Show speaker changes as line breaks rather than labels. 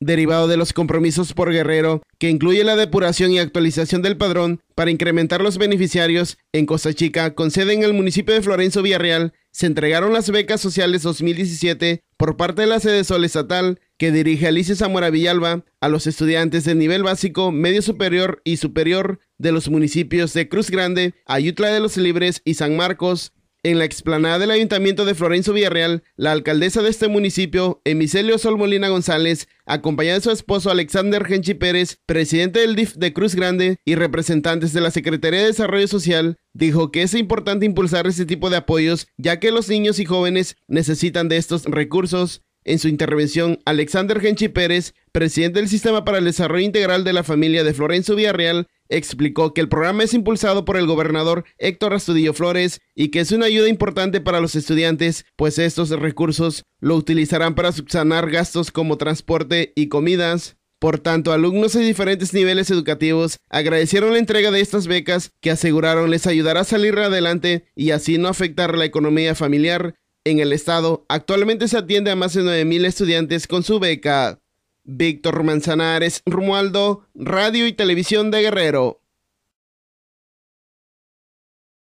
derivado de los compromisos por Guerrero, que incluye la depuración y actualización del padrón para incrementar los beneficiarios, en Costa Chica, con sede en el municipio de Florencio Villarreal, se entregaron las becas sociales 2017 por parte de la sede Sol Estatal, que dirige Alicia Zamora Villalba, a los estudiantes de nivel básico, medio superior y superior de los municipios de Cruz Grande, Ayutla de los Libres y San Marcos, en la explanada del Ayuntamiento de Florencio Villarreal, la alcaldesa de este municipio, Emicelio Sol Molina González, acompañada de su esposo Alexander Genchi Pérez, presidente del DIF de Cruz Grande y representantes de la Secretaría de Desarrollo Social, dijo que es importante impulsar este tipo de apoyos, ya que los niños y jóvenes necesitan de estos recursos en su intervención, Alexander Genchi Pérez, presidente del Sistema para el Desarrollo Integral de la Familia de Florencio Villarreal, explicó que el programa es impulsado por el gobernador Héctor Astudillo Flores y que es una ayuda importante para los estudiantes, pues estos recursos lo utilizarán para subsanar gastos como transporte y comidas. Por tanto, alumnos de diferentes niveles educativos agradecieron la entrega de estas becas que aseguraron les ayudará a salir adelante y así no afectar la economía familiar en el estado. Actualmente se atiende a más de 9.000 estudiantes con su beca. Víctor Manzanares, Rumualdo, Radio y Televisión de Guerrero.